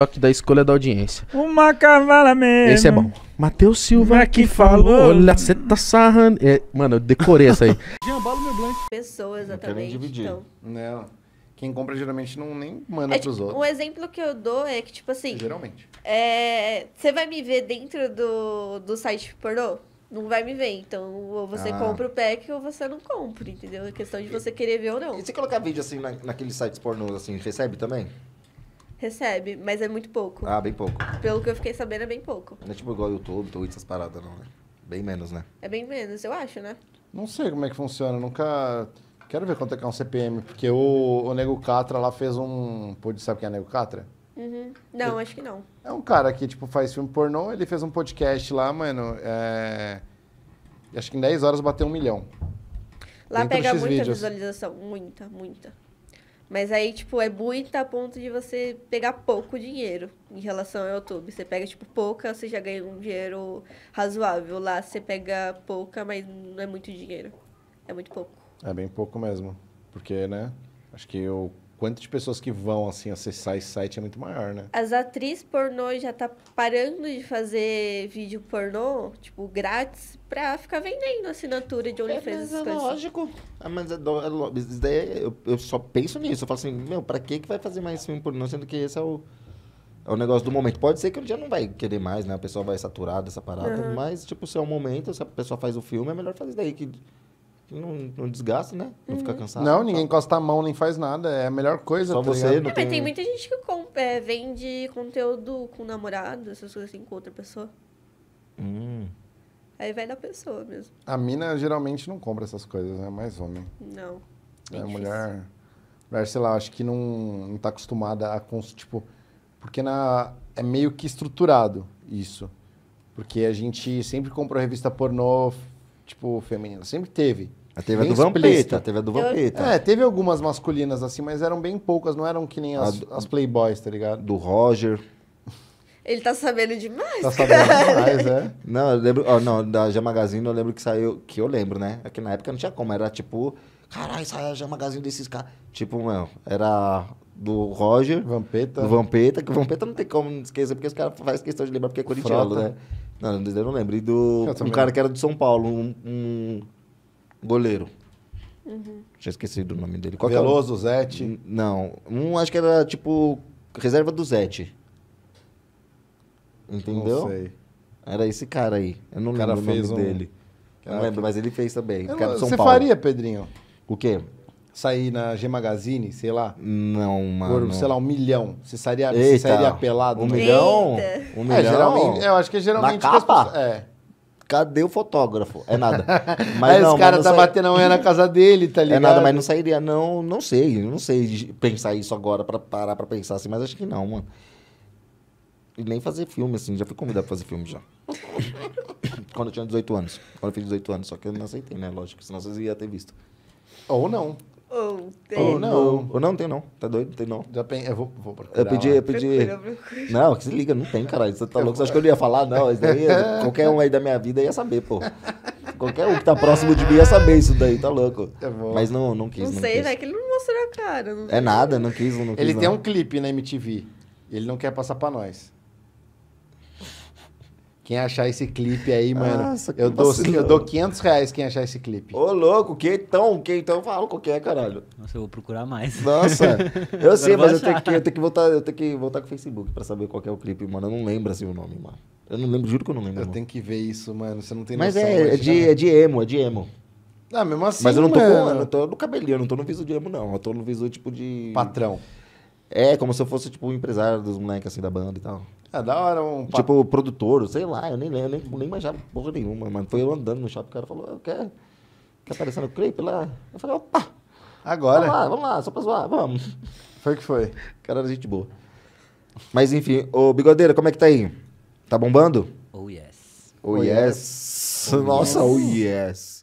TikTok da escolha da audiência. Uma cavala mesmo. Esse é bom. Matheus Silva é que, falou. falou. Olha, você tá sarrando. É, mano, eu decorei essa aí. Jambalo meu blanco. Pessoas, exatamente. dividir. Então. Não. Quem compra geralmente não nem manda é, pros tipo, outros. Um exemplo que eu dou é que, tipo assim. Geralmente. Você é, vai me ver dentro do, do site pornô? não vai me ver. Então, ou você ah. compra o pack ou você não compra, entendeu? É questão de você querer ver ou não. E se colocar vídeo assim na, naqueles sites pornôs, assim, recebe também? Recebe, mas é muito pouco. Ah, bem pouco. Pelo que eu fiquei sabendo, é bem pouco. Não é tipo igual YouTube, Twitch, essas paradas, não, né? Bem menos, né? É bem menos, eu acho, né? Não sei como é que funciona, nunca. Quero ver quanto é que é um CPM, porque o, o Nego Catra lá fez um. Pode sabe quem é Nego Catra? Uhum. Não, ele... acho que não. É um cara que, tipo, faz filme pornô, ele fez um podcast lá, mano. É... Acho que em 10 horas bateu um milhão. Lá Dentro pega muita visualização, muita, muita. Mas aí, tipo, é muito a ponto de você pegar pouco dinheiro em relação ao YouTube. Você pega, tipo, pouca, você já ganha um dinheiro razoável. Lá você pega pouca, mas não é muito dinheiro. É muito pouco. É bem pouco mesmo. Porque, né? Acho que eu quanto de pessoas que vão assim acessar esse site é muito maior, né? As atrizes pornô já tá parando de fazer vídeo pornô, tipo, grátis, pra ficar vendendo assinatura de é, OnlyFans. É, mas é lógico. Ah, mas é, do, é isso daí é, eu, eu só penso nisso. Eu falo assim, meu, pra que que vai fazer mais filme pornô, sendo que esse é o, é o negócio do momento. Pode ser que um dia não vai querer mais, né? A pessoa vai saturar dessa parada, uhum. mas, tipo, se é o momento, se a pessoa faz o filme, é melhor fazer daí que não, não desgasta, né? Não uhum. fica cansado. Não, ninguém encosta a mão, nem faz nada. É a melhor coisa. Só tá você. Não é, tem... tem muita gente que é, vende conteúdo com namorado, essas coisas assim, com outra pessoa. Hum. Aí vai da pessoa mesmo. A mina geralmente não compra essas coisas, né? Mais homem. Não. É, é mulher. Mulher, sei lá, acho que não, não tá acostumada a. Tipo, porque na, é meio que estruturado isso. Porque a gente sempre comprou revista pornô, tipo, feminina. Sempre teve teve a é do Vampeta, teve é do Vampeta. É, teve algumas masculinas assim, mas eram bem poucas, não eram que nem as, do, as Playboys, tá ligado? Do Roger. Ele tá sabendo demais. Tá sabendo demais, é. Não, eu lembro, não, da G Magazine eu lembro que saiu, que eu lembro, né? É que na época não tinha como, era tipo, caralho, saiu a G Magazine desses caras. Tipo, mano, era do Roger. Vampeta. Do Vampeta, que o Vampeta não tem como esquecer, porque os caras fazem questão de lembrar porque é corintiano, né? Não, eu não lembro. E do. Um cara que era de São Paulo, um, um goleiro. Uhum. Já esqueci do nome dele. Qual Veloso, é Zete? Não. Um acho que era tipo reserva do Zete. Entendeu? Não sei. Era esse cara aí. Eu não o lembro o nome um... dele. Cara... Não lembro, mas ele fez também. Eu... Cara São Você Paulo. faria, Pedrinho? O quê? Sair na G Magazine, sei lá. Não, mano. Por, sei lá, um milhão. Você sairia, Eita. você sairia pelado. Um milhão? Um milhão? É, geralmente, eu acho que é geralmente... Na capa? Pessoas... é. Cadê o fotógrafo? É nada. Mas Aí não, os caras tá sa... batendo a unha na casa dele, tá ligado? É nada, mas não sairia, não, não sei. Não sei pensar isso agora pra parar pra pensar assim, mas acho que não, mano. E nem fazer filme, assim, já fui convidado pra fazer filme já. quando eu tinha 18 anos. Quando eu fiz 18 anos, só que eu não aceitei, né? Lógico, senão vocês iam ter visto. Ou não. Ou tem. Ou não. Ou, ou não tem, não. Tá doido? Tem não. Já pen... Eu vou, vou procurar. Eu pedi, eu né? pedi. Procura, procura. Não, que se liga, não tem, caralho. Você tá louco? Você acha que eu não ia falar? Não, isso daí, qualquer um aí da minha vida ia saber, pô. Qualquer um que tá próximo de mim ia saber isso daí, tá louco? É Mas não, não quis. Não, não sei, quis. né? Que ele não mostrou a cara. é nada, não quis, não quis. Ele não. tem um clipe na MTV. Ele não quer passar pra nós. Quem achar esse clipe aí, mano, Nossa, eu, dou, eu dou 500 reais quem achar esse clipe. Ô, louco, que então, que então, fala qual é, caralho. Nossa, eu vou procurar mais. Nossa, eu sei, mas eu tenho, que, eu tenho, que, voltar, eu tenho que voltar com o Facebook pra saber qual é o clipe, mano. Eu não lembro assim o nome, mano. Eu não lembro, juro que eu não lembro. Eu mano. tenho que ver isso, mano, você não tem mas noção. É, mas é, de, é de emo, é de emo. Ah, mesmo assim, Mas eu não tô, Com, eu não tô no cabelinho, eu não tô no viso de emo, não. Eu tô no viso, tipo, de... Patrão. É, como se eu fosse, tipo, um empresário dos moleques, assim, da banda e tal. É da hora um. Tipo, produtor, sei lá, eu nem lembro, nem, nem manjava porra nenhuma, mano. Foi eu andando no shopping, o cara falou, eu quero. Quer aparecer no crepe lá? Eu falei, opa! Agora? Vamos lá, vamos lá, só pra zoar, vamos. Foi que foi. O cara era gente boa. Mas enfim, ô Bigodeira, como é que tá aí? Tá bombando? Oh yes. Oh, oh yes. Oh, yes. Nossa, oh yes.